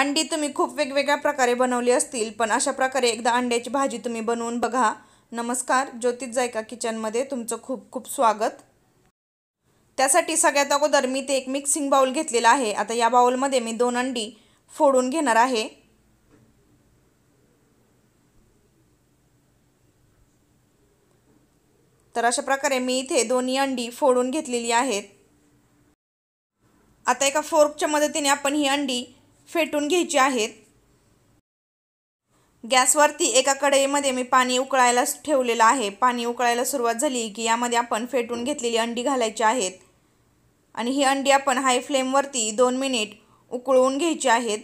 अंडी तुम्ही खूप वेगवेगळ्या प्रकारे बनवली असतील पण अशा प्रकारे एकदा अंड्याची भाजी तुम्ही बनवून बघा नमस्कार ज्योतिष जायका किचनमध्ये तुमचं खूप खूप स्वागत त्यासाठी सगळ्यात अगोदर मी ते एक मिक्सिंग बाऊल घेतलेला आहे आता या बाउलमध्ये मी दोन अंडी फोडून घेणार आहे तर अशा प्रकारे मी इथे दोन्ही अंडी फोडून घेतलेली आहेत आता एका फोर्कच्या मदतीने आपण ही अंडी फेटून घ्यायचे आहेत गॅसवरती एका कढईमध्ये मी पाणी उकळायला ठेवलेलं आहे पाणी उकळायला सुरुवात झाली की यामध्ये आपण फेटून घेतलेली अंडी घालायची आहेत आणि ही अंडी आपण हाय फ्लेमवरती दोन मिनिट उकळवून घ्यायची आहेत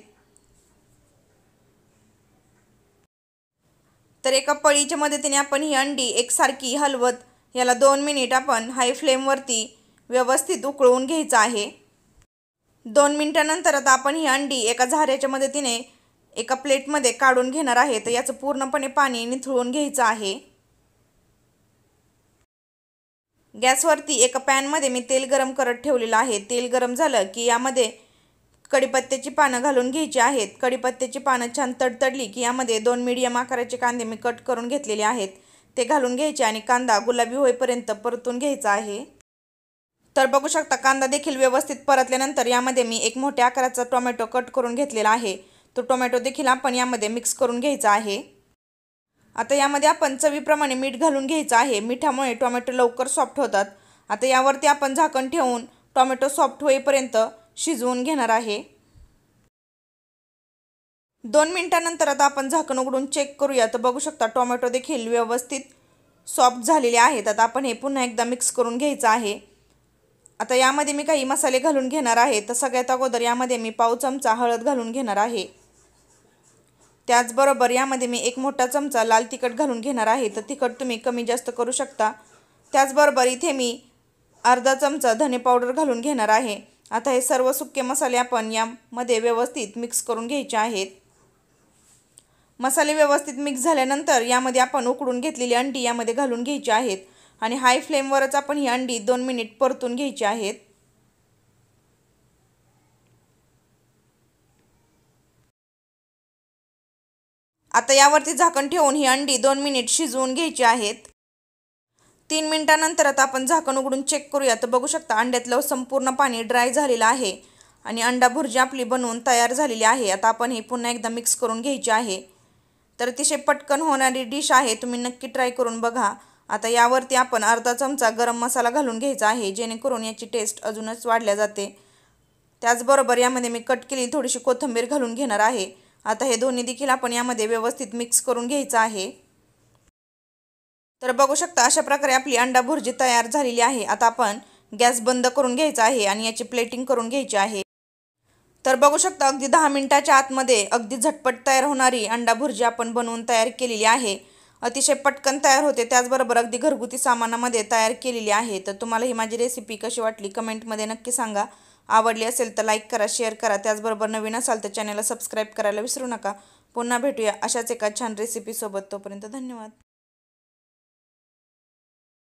तर एका पळीच्या मदतीने आपण ही अंडी एकसारखी हलवत याला दोन मिनिट आपण हाय फ्लेमवरती व्यवस्थित उकळवून घ्यायचं आहे दोन मिनटानंतर आता आपण ही अंडी एका झाऱ्याच्या मदतीने एका प्लेटमध्ये काढून घेणार आहे तर याचं पूर्णपणे पाणी निथळून घ्यायचं आहे गॅसवरती एका पॅनमध्ये मी तेल गरम करत ठेवलेलं आहे तेल गरम झालं की यामध्ये कडीपत्त्याची पानं घालून घ्यायची आहेत कडीपत्त्याची पानं छान तडतडली की यामध्ये दोन मीडियम आकाराचे कांदे मी कट करून घेतलेले आहेत ते घालून घ्यायचे आणि कांदा गुलाबी होईपर्यंत परतून घ्यायचा आहे तर बघू शकता कांदा देखील व्यवस्थित परतल्यानंतर यामध्ये मी एक मोठ्या आकाराचा टोमॅटो कट करून घेतलेला आहे तो टोमॅटो देखील आपण यामध्ये मिक्स करून घ्यायचा आहे आता यामध्ये आपण चवीप्रमाणे मीठ घालून घ्यायचं आहे मिठामुळे टोमॅटो लवकर सॉफ्ट होतात आता यावरती आपण झाकण ठेवून टोमॅटो सॉफ्ट होईपर्यंत शिजवून घेणार आहे दोन मिनटानंतर आता आपण झाकण उघडून चेक करूया तर बघू शकता टोमॅटो देखील व्यवस्थित सॉफ्ट झालेले आहेत आता आपण हे पुन्हा एकदा मिक्स करून घ्यायचं आहे आता यामध्ये मी काही मसाले घालून घेणार आहे तर सगळ्यात अगोदर यामध्ये मी पाव चमचा हळद घालून घेणार आहे त्याचबरोबर यामध्ये मी एक मोठा चमचा लाल तिखट घालून घेणार आहे तर तिखट तुम्ही कमी जास्त करू शकता त्याचबरोबर इथे मी अर्धा चमचा धने पावडर घालून घेणार आहे आता हे सर्व सुक्के मसाले आपण यामध्ये व्यवस्थित मिक्स करून घ्यायचे आहेत मसाले व्यवस्थित मिक्स झाल्यानंतर यामध्ये आपण उकडून घेतलेली अंडी यामध्ये घालून घ्यायची आहेत आणि हाय फ्लेमवरच आपण ही अंडी दोन मिनिट परतून घ्यायची आहेत आता यावरती झाकण ठेवून ही अंडी दोन मिनिट शिजवून घ्यायची आहेत तीन मिनिटानंतर आता आपण झाकण उघडून चेक करूया तर बघू शकता अंड्यातलं संपूर्ण पाणी ड्राय झालेलं आहे आणि अंडा भुर्जी आपली बनवून तयार झालेली आहे आता आपण हे पुन्हा एकदा मिक्स करून घ्यायची आहे तर अतिशय पटकन होणारी डिश आहे तुम्ही नक्की ट्राय करून बघा आता यावरती आपण अर्धा चमचा गरम मसाला घालून घ्यायचा आहे जेणेकरून याची टेस्ट अजूनच वाढल्या जाते त्याचबरोबर यामध्ये मी कट केली थोडीशी कोथंबीर घालून घेणार आहे आता हे दोन्ही देखील आपण यामध्ये व्यवस्थित मिक्स करून घ्यायचं आहे तर बघू शकता अशा प्रकारे आपली अंडा भुर्जी तयार झालेली आहे आता आपण गॅस बंद करून घ्यायचा आहे आणि याची प्लेटिंग करून घ्यायची आहे तर बघू शकता अगदी दहा मिनिटाच्या आतमध्ये अगदी झटपट तयार होणारी अंडा भुर्जी आपण बनवून तयार केलेली आहे अतिशय पटकन तयार होते त्याचबरोबर अगदी घरगुती सामानामध्ये तयार केलेली आहे तर तुम्हाला ही माझी रेसिपी कशी वाटली कमेंटमध्ये नक्की सांगा आवडली असेल तर लाईक करा शेअर करा त्याचबरोबर नवीन असाल तर चॅनलला सबस्क्राईब करायला विसरू नका पुन्हा भेटूया अशाच एका छान रेसिपीसोबत तोपर्यंत धन्यवाद